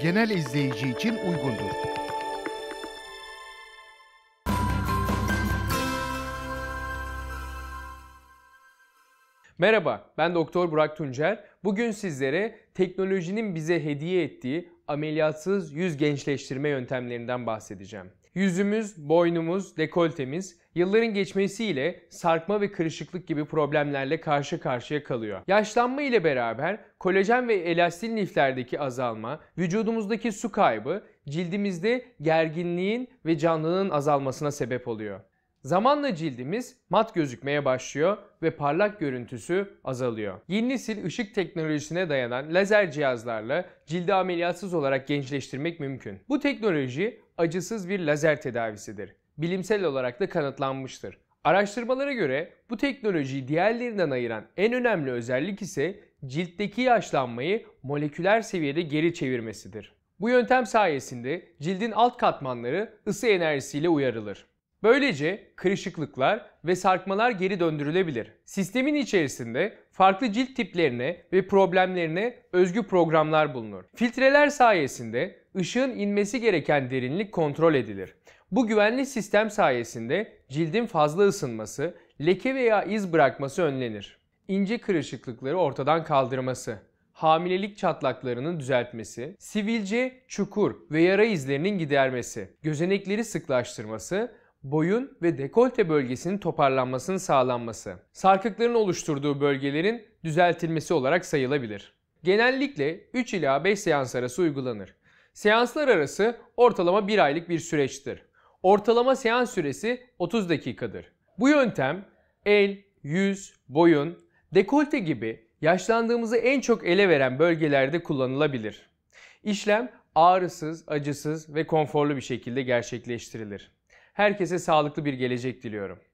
genel izleyici için uygundur. Merhaba, ben Doktor Burak Tuncer. Bugün sizlere teknolojinin bize hediye ettiği ameliyatsız yüz gençleştirme yöntemlerinden bahsedeceğim. Yüzümüz, boynumuz, dekoltemiz yılların geçmesiyle sarkma ve kırışıklık gibi problemlerle karşı karşıya kalıyor. Yaşlanma ile beraber kolajen ve elastin liflerdeki azalma, vücudumuzdaki su kaybı, cildimizde gerginliğin ve canlılığın azalmasına sebep oluyor. Zamanla cildimiz mat gözükmeye başlıyor ve parlak görüntüsü azalıyor. Yeni nesil ışık teknolojisine dayanan lazer cihazlarla cildi ameliyatsız olarak gençleştirmek mümkün. Bu teknoloji acısız bir lazer tedavisidir. Bilimsel olarak da kanıtlanmıştır. Araştırmalara göre bu teknolojiyi diğerlerinden ayıran en önemli özellik ise ciltteki yaşlanmayı moleküler seviyede geri çevirmesidir. Bu yöntem sayesinde cildin alt katmanları ısı enerjisiyle uyarılır. Böylece kırışıklıklar ve sarkmalar geri döndürülebilir. Sistemin içerisinde farklı cilt tiplerine ve problemlerine özgü programlar bulunur. Filtreler sayesinde ışığın inmesi gereken derinlik kontrol edilir. Bu güvenli sistem sayesinde cildin fazla ısınması, leke veya iz bırakması önlenir. İnce kırışıklıkları ortadan kaldırması, hamilelik çatlaklarının düzeltmesi, sivilce, çukur ve yara izlerinin gidermesi, gözenekleri sıklaştırması boyun ve dekolte bölgesinin toparlanmasının sağlanması, sarkıkların oluşturduğu bölgelerin düzeltilmesi olarak sayılabilir. Genellikle 3 ila 5 seans arası uygulanır. Seanslar arası ortalama 1 aylık bir süreçtir. Ortalama seans süresi 30 dakikadır. Bu yöntem el, yüz, boyun, dekolte gibi yaşlandığımızı en çok ele veren bölgelerde kullanılabilir. İşlem ağrısız, acısız ve konforlu bir şekilde gerçekleştirilir. Herkese sağlıklı bir gelecek diliyorum.